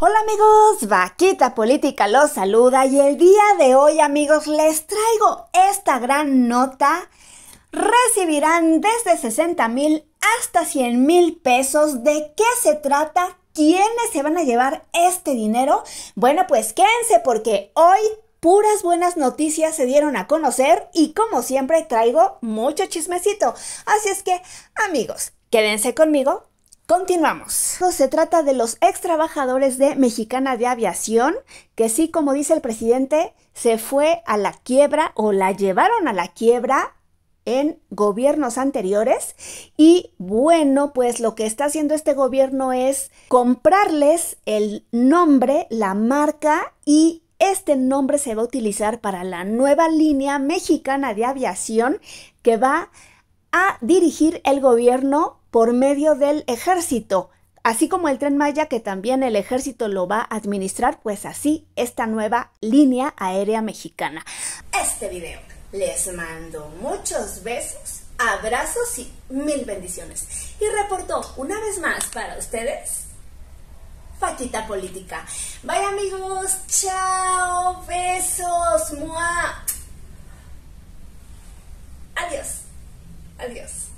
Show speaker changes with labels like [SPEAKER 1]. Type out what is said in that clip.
[SPEAKER 1] Hola amigos, Vaquita Política los saluda y el día de hoy amigos les traigo esta gran nota. Recibirán desde 60 mil hasta 100 mil pesos. ¿De qué se trata? ¿Quiénes se van a llevar este dinero? Bueno, pues quédense porque hoy puras buenas noticias se dieron a conocer y como siempre traigo mucho chismecito. Así es que amigos, quédense conmigo Continuamos. Se trata de los ex trabajadores de Mexicana de Aviación, que sí, como dice el presidente, se fue a la quiebra o la llevaron a la quiebra en gobiernos anteriores. Y bueno, pues lo que está haciendo este gobierno es comprarles el nombre, la marca y este nombre se va a utilizar para la nueva línea mexicana de aviación que va a dirigir el gobierno por medio del ejército. Así como el tren Maya, que también el ejército lo va a administrar, pues así esta nueva línea aérea mexicana. Este video les mando muchos besos, abrazos y mil bendiciones. Y reportó una vez más para ustedes Fatita Política.
[SPEAKER 2] Bye amigos, chao, besos, muah, Adiós, adiós.